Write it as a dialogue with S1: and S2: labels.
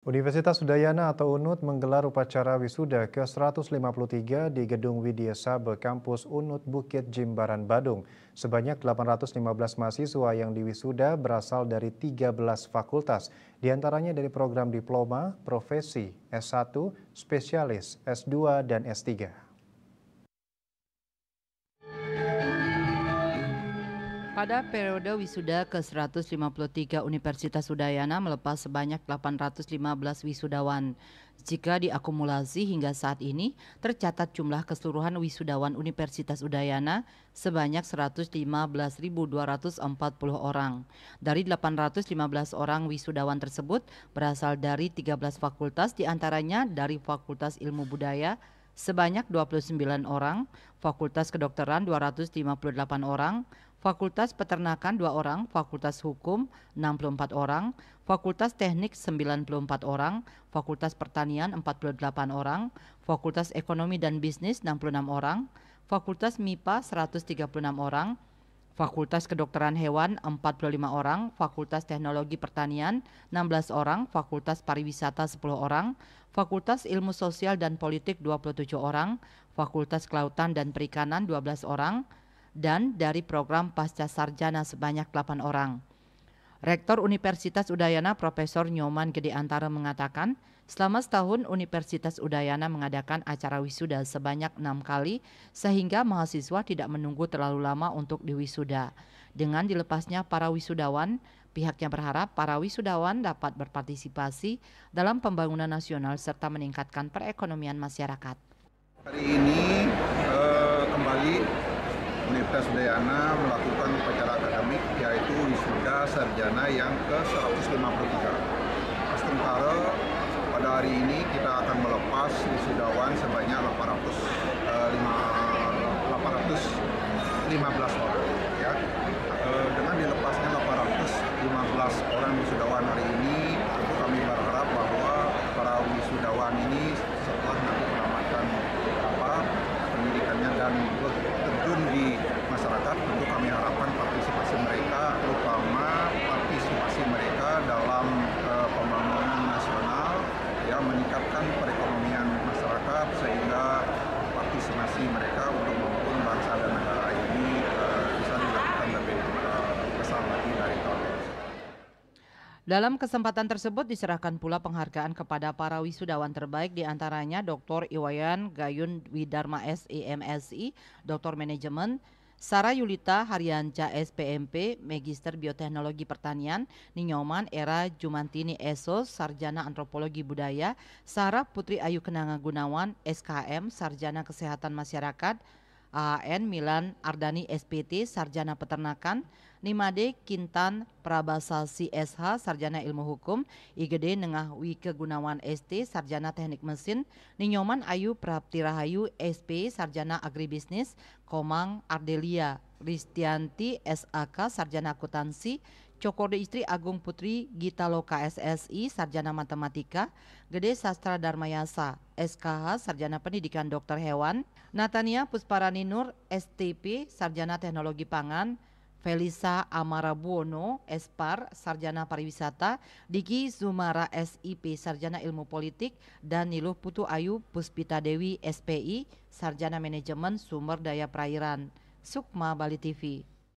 S1: Universitas Udayana atau Unut menggelar upacara wisuda ke-153 di Gedung Widya Sabe Kampus UNUD Bukit Jimbaran Badung. Sebanyak 815 mahasiswa yang diwisuda berasal dari 13 fakultas, diantaranya dari program diploma, profesi, S1, spesialis, S2, dan S3.
S2: Pada periode wisuda ke-153 Universitas Udayana melepas sebanyak 815 wisudawan. Jika diakumulasi hingga saat ini, tercatat jumlah keseluruhan wisudawan Universitas Udayana sebanyak 115.240 orang. Dari 815 orang wisudawan tersebut berasal dari 13 fakultas, diantaranya dari Fakultas Ilmu Budaya, sebanyak 29 orang, Fakultas Kedokteran 258 orang, Fakultas Peternakan 2 orang, Fakultas Hukum 64 orang, Fakultas Teknik 94 orang, Fakultas Pertanian 48 orang, Fakultas Ekonomi dan Bisnis 66 orang, Fakultas MIPA 136 orang, Fakultas Kedokteran Hewan 45 orang, Fakultas Teknologi Pertanian 16 orang, Fakultas Pariwisata 10 orang, Fakultas Ilmu Sosial dan Politik 27 orang, Fakultas Kelautan dan Perikanan 12 orang, dan dari program pasca sarjana sebanyak 8 orang. Rektor Universitas Udayana Profesor Nyoman Gedeantara mengatakan, selama setahun Universitas Udayana mengadakan acara wisuda sebanyak enam kali sehingga mahasiswa tidak menunggu terlalu lama untuk diwisuda. Dengan dilepasnya para wisudawan, pihaknya berharap para wisudawan dapat berpartisipasi dalam pembangunan nasional serta meningkatkan perekonomian masyarakat. Hari ini
S1: eh, kembali Universitas Udayana melakukan acara yaitu wisuda sarjana yang ke-153. Sementara pada hari ini kita akan melepas wisudawan sebanyak 800, eh, 5, 815 orang. Ya. Eh, dengan dilepasnya 815 orang wisudawan hari ini, tentu kami berharap bahwa para wisudawan ini setelah nanti mendapatkan apa,
S2: Dalam kesempatan tersebut diserahkan pula penghargaan kepada para wisudawan terbaik diantaranya Dr. Iwayan Gayun Widarma SIMSI, Dr. Manajemen, Sara Yulita Haryanca SPMP, Magister Bioteknologi Pertanian, Ninyoman Era Jumantini Eso, Sarjana Antropologi Budaya, Sarah Putri Ayu Kenanga Gunawan, SKM, Sarjana Kesehatan Masyarakat, AN Milan Ardani SPT, Sarjana Peternakan, Nimade Kintan Prabasasi SH Sarjana Ilmu Hukum, IGD Nengah Wike Gunawan ST Sarjana Teknik Mesin, Ninyoman Ayu Praptirahayu SP Sarjana Agribisnis, Komang Ardelia Ristianti SAK Sarjana Akuntansi, Cokorde Istri Agung Putri Loka SSI Sarjana Matematika, Gede Sastra Darmayasa SKH Sarjana Pendidikan Dokter Hewan, Natania Pusparani Nur STP Sarjana Teknologi Pangan, Felisa Amarabuono, Espar, Sarjana Pariwisata, Diki Zumara SIP, Sarjana Ilmu Politik, dan Niluh Putu Ayu Puspita Dewi SPI, Sarjana Manajemen Sumber Daya Perairan. Sukma Bali TV.